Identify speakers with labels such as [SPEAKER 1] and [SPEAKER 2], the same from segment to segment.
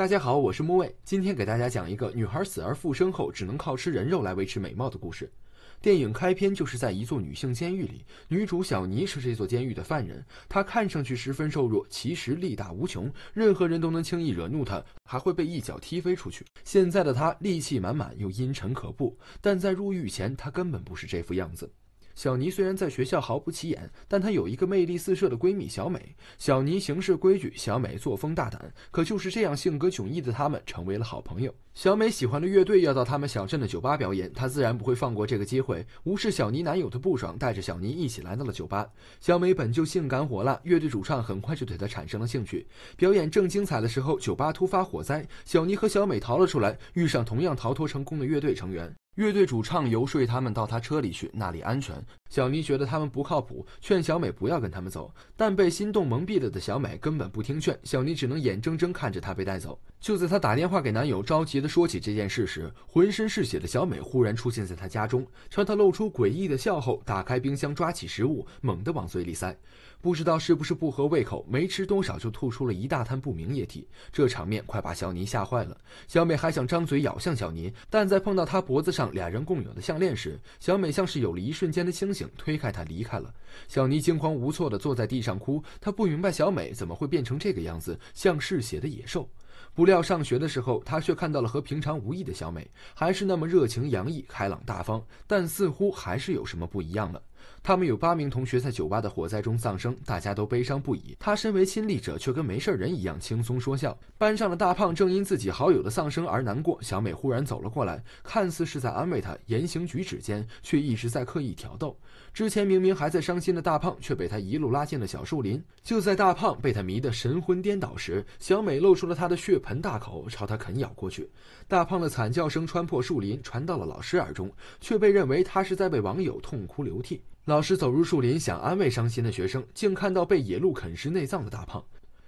[SPEAKER 1] 大家好，我是木卫，今天给大家讲一个女孩死而复生后只能靠吃人肉来维持美貌的故事。电影开篇就是在一座女性监狱里，女主小妮是这座监狱的犯人，她看上去十分瘦弱，其实力大无穷，任何人都能轻易惹怒她，还会被一脚踢飞出去。现在的她戾气满满，又阴沉可怖，但在入狱前，她根本不是这副样子。小尼虽然在学校毫不起眼，但她有一个魅力四射的闺蜜小美。小尼行事规矩，小美作风大胆，可就是这样性格迥异的她们成为了好朋友。小美喜欢的乐队要到他们小镇的酒吧表演，她自然不会放过这个机会，无视小尼男友的不爽，带着小尼一起来到了酒吧。小美本就性感火辣，乐队主唱很快就对她产生了兴趣。表演正精彩的时候，酒吧突发火灾，小尼和小美逃了出来，遇上同样逃脱成功的乐队成员。乐队主唱游说他们到他车里去，那里安全。小妮觉得他们不靠谱，劝小美不要跟他们走，但被心动蒙蔽了的小美根本不听劝。小妮只能眼睁睁看着他被带走。就在她打电话给男友，着急地说起这件事时，浑身是血的小美忽然出现在他家中，朝她露出诡异的笑后，打开冰箱抓起食物，猛地往嘴里塞。不知道是不是不合胃口，没吃多少就吐出了一大滩不明液体。这场面快把小妮吓坏了。小美还想张嘴咬向小妮，但在碰到她脖子上。俩人共有的项链时，小美像是有了一瞬间的清醒，推开他离开了。小尼惊慌无措地坐在地上哭，他不明白小美怎么会变成这个样子，像嗜血的野兽。不料上学的时候，他却看到了和平常无异的小美，还是那么热情洋溢、开朗大方，但似乎还是有什么不一样了。他们有八名同学在酒吧的火灾中丧生，大家都悲伤不已。他身为亲历者，却跟没事人一样轻松说笑。班上的大胖正因自己好友的丧生而难过，小美忽然走了过来，看似是在安慰他，言行举止间却一直在刻意挑逗。之前明明还在伤心的大胖，却被他一路拉进了小树林。就在大胖被他迷得神魂颠倒时，小美露出了她的血盆大口，朝他啃咬过去。大胖的惨叫声穿破树林，传到了老师耳中，却被认为他是在为网友痛哭流涕。老师走入树林，想安慰伤心的学生，竟看到被野鹿啃食内脏的大胖。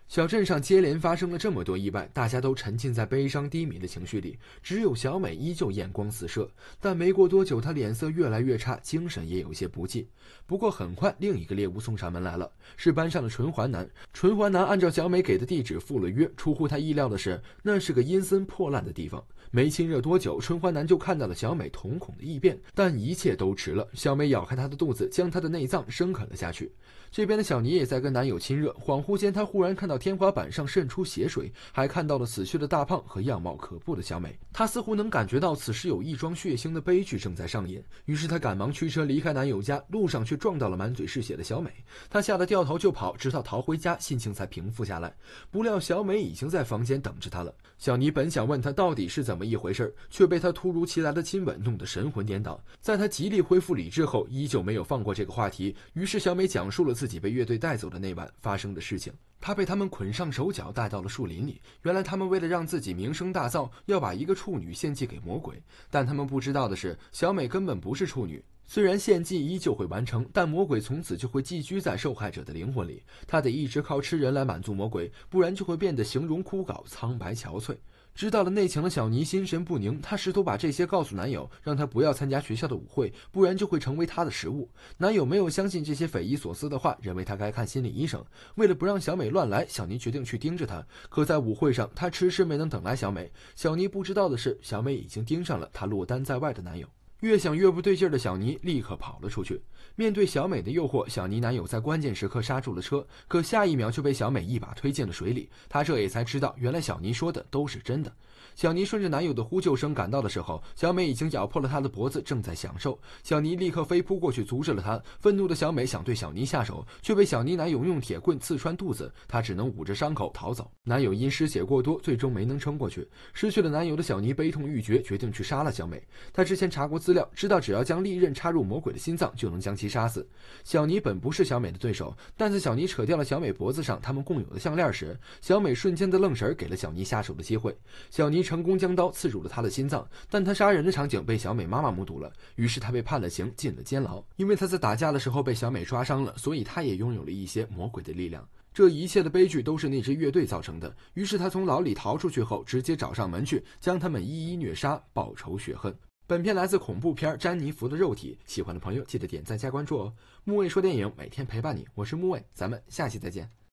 [SPEAKER 1] 小镇上接连发生了这么多意外，大家都沉浸在悲伤低迷的情绪里。只有小美依旧眼光四射，但没过多久，她脸色越来越差，精神也有些不济。不过很快，另一个猎物送上门来了，是班上的纯环男。纯环男按照小美给的地址赴了约，出乎他意料的是，那是个阴森破烂的地方。没亲热多久，纯环男就看到了小美瞳孔的异变，但一切都迟了。小美咬开他的肚子，将他的内脏生啃了下去。这边的小妮也在跟男友亲热，恍惚间，她忽然看到。天花板上渗出血水，还看到了死去的大胖和样貌可怖的小美。她似乎能感觉到，此时有一桩血腥的悲剧正在上演。于是她赶忙驱车离开男友家，路上却撞到了满嘴是血的小美。她吓得掉头就跑，直到逃回家，心情才平复下来。不料小美已经在房间等着她了。小尼本想问他到底是怎么一回事，却被他突如其来的亲吻弄得神魂颠倒。在他极力恢复理智后，依旧没有放过这个话题。于是小美讲述了自己被乐队带走的那晚发生的事情。他被他们捆上手脚，带到了树林里。原来，他们为了让自己名声大噪，要把一个处女献祭给魔鬼。但他们不知道的是，小美根本不是处女。虽然献祭依旧会完成，但魔鬼从此就会寄居在受害者的灵魂里。他得一直靠吃人来满足魔鬼，不然就会变得形容枯槁、苍白憔悴。知道了内情的小尼心神不宁，她试图把这些告诉男友，让他不要参加学校的舞会，不然就会成为他的食物。男友没有相信这些匪夷所思的话，认为他该看心理医生。为了不让小美乱来，小尼决定去盯着她。可在舞会上，她迟迟没能等来小美。小尼不知道的是，小美已经盯上了她落单在外的男友。越想越不对劲儿的小尼立刻跑了出去。面对小美的诱惑，小尼男友在关键时刻刹住了车，可下一秒就被小美一把推进了水里。他这也才知道，原来小尼说的都是真的。小妮顺着男友的呼救声赶到的时候，小美已经咬破了他的脖子，正在享受。小妮立刻飞扑过去，阻止了他。愤怒的小美想对小妮下手，却被小妮男友用铁棍刺穿肚子，她只能捂着伤口逃走。男友因失血过多，最终没能撑过去。失去了男友的小妮悲痛欲绝，决定去杀了小美。她之前查过资料，知道只要将利刃插入魔鬼的心脏，就能将其杀死。小妮本不是小美的对手，但在小妮扯掉了小美脖子上他们共有的项链时，小美瞬间的愣神给了小妮下手的机会。小妮。成功将刀刺入了他的心脏，但他杀人的场景被小美妈妈目睹了，于是他被判了刑，进了监牢。因为他在打架的时候被小美抓伤了，所以他也拥有了一些魔鬼的力量。这一切的悲剧都是那支乐队造成的。于是他从牢里逃出去后，直接找上门去，将他们一一虐杀，报仇雪恨。本片来自恐怖片《詹妮弗的肉体》，喜欢的朋友记得点赞加关注哦。木卫说电影每天陪伴你，我是木卫，咱们下期再见。